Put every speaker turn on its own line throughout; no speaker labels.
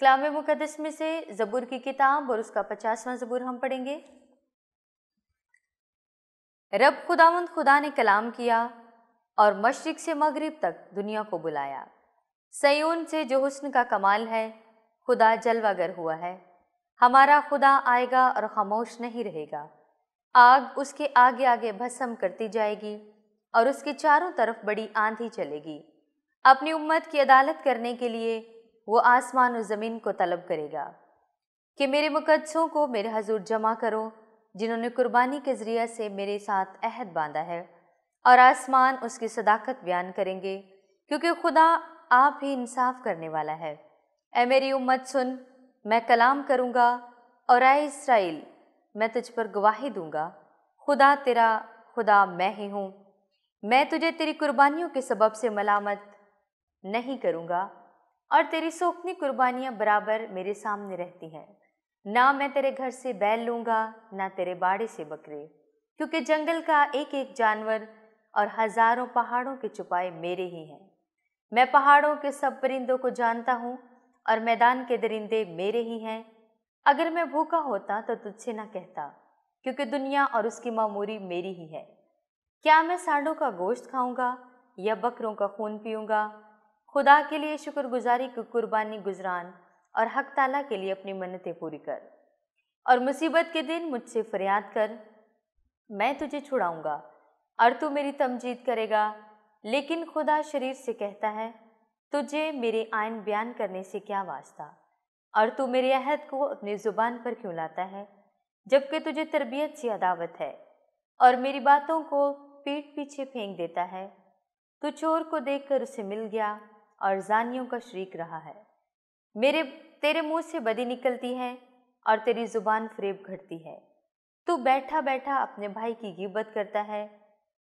कलाम मुकदस में से ज़बूर की किताब और उसका पचासवां ज़बूर हम पढ़ेंगे रब खुदावंद खुदा ने कलाम किया और मशरक से मगरिब तक दुनिया को बुलाया सयून से जो हुस्न का कमाल है खुदा जलवागर हुआ है हमारा खुदा आएगा और खामोश नहीं रहेगा आग उसके आगे आगे भस्म करती जाएगी और उसके चारों तरफ बड़ी आंधी चलेगी अपनी उम्मत की अदालत करने के लिए वो आसमान और ज़मीन को तलब करेगा कि मेरे मुकदसों को मेरे हजूर जमा करो जिन्होंने कुर्बानी के ज़रिए से मेरे साथ अहद बांधा है और आसमान उसकी सदाकत बयान करेंगे क्योंकि खुदा आप ही इंसाफ करने वाला है ए मेरी उम्मत सुन मैं कलाम करूँगा और आए इसराइल मैं तुझ पर गवाही दूँगा खुदा तेरा खुदा मैं ही हूँ मैं तुझे तेरी कुर्बानियों के सबब से मलामत नहीं करूँगा और तेरी सोखनी कुर्बानियाँ बराबर मेरे सामने रहती हैं ना मैं तेरे घर से बैल लूँगा ना तेरे बाड़े से बकरे क्योंकि जंगल का एक एक जानवर और हज़ारों पहाड़ों के छुपाए मेरे ही हैं मैं पहाड़ों के सब परिंदों को जानता हूँ और मैदान के दरिंदे मेरे ही हैं अगर मैं भूखा होता तो तुझसे ना कहता क्योंकि दुनिया और उसकी मामूरी मेरी ही है क्या मैं सांडों का गोश्त खाऊंगा या बकरों का खून पीऊंगा खुदा के लिए शुक्रगुजारी की कुर्बानी गुजरान और हक ताला के लिए अपनी मन्नतें पूरी कर और मुसीबत के दिन मुझसे फरियाद कर मैं तुझे छुड़ाऊँगा और तू मेरी तमजीद करेगा लेकिन खुदा शरीर से कहता है तुझे मेरे आयन बयान करने से क्या वास्ता और तू मेरे अहद को अपनी ज़ुबान पर क्यों लाता है जबकि तुझे तरबियत से अदावत है और मेरी बातों को पीठ पीछे फेंक देता है तू चोर को देखकर उसे मिल गया और जानियों का शरीक रहा है मेरे तेरे मुंह से बदी निकलती है और तेरी जुबान फ्रेब घटती है तू बैठा बैठा अपने भाई की गिब्बत करता है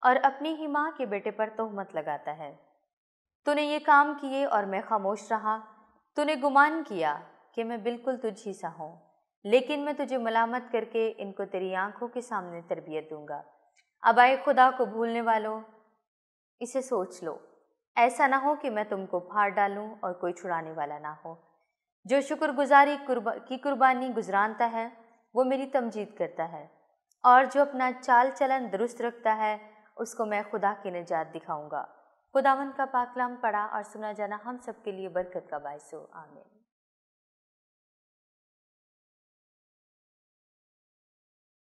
और अपनी ही माँ के बेटे पर तोहमत लगाता है तूने ये काम किए और मैं खामोश रहा तूने गुमान किया कि मैं बिल्कुल तुझी सा हूँ लेकिन मैं तुझे मलामत करके इनको तेरी आंखों के सामने तरबियत दूंगा अब आए खुदा को भूलने वालों इसे सोच लो ऐसा ना हो कि मैं तुमको फाड़ डालूं और कोई छुड़ाने वाला ना हो जो शुक्रगुजारी कुर्बा, की कुर्बानी गुजरानता है वो मेरी तमजीद करता है और जो अपना चाल चलन दुरुस्त रखता है उसको मैं खुदा की निजात दिखाऊंगा खुदावन का पाकलाम पढ़ा और सुना जाना हम सब के लिए बरकत का बायस हो आमीन